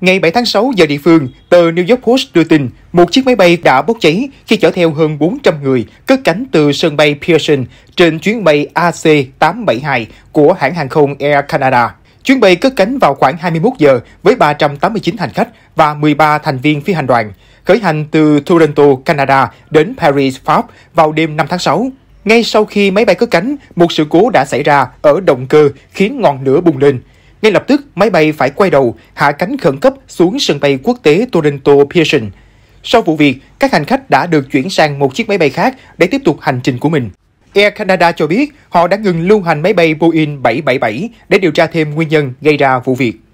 Ngày 7 tháng 6 giờ địa phương, tờ New York Post đưa tin một chiếc máy bay đã bốc cháy khi chở theo hơn 400 người cất cánh từ sân bay Pearson trên chuyến bay AC-872 của hãng hàng không Air Canada. Chuyến bay cất cánh vào khoảng 21 giờ với 389 hành khách và 13 thành viên phi hành đoàn, khởi hành từ Toronto, Canada đến Paris, Pháp vào đêm 5 tháng 6. Ngay sau khi máy bay cất cánh, một sự cố đã xảy ra ở động cơ khiến ngọn lửa bùng lên. Ngay lập tức, máy bay phải quay đầu, hạ cánh khẩn cấp xuống sân bay quốc tế Toronto Pearson. Sau vụ việc, các hành khách đã được chuyển sang một chiếc máy bay khác để tiếp tục hành trình của mình. Air Canada cho biết họ đã ngừng lưu hành máy bay Boeing 777 để điều tra thêm nguyên nhân gây ra vụ việc.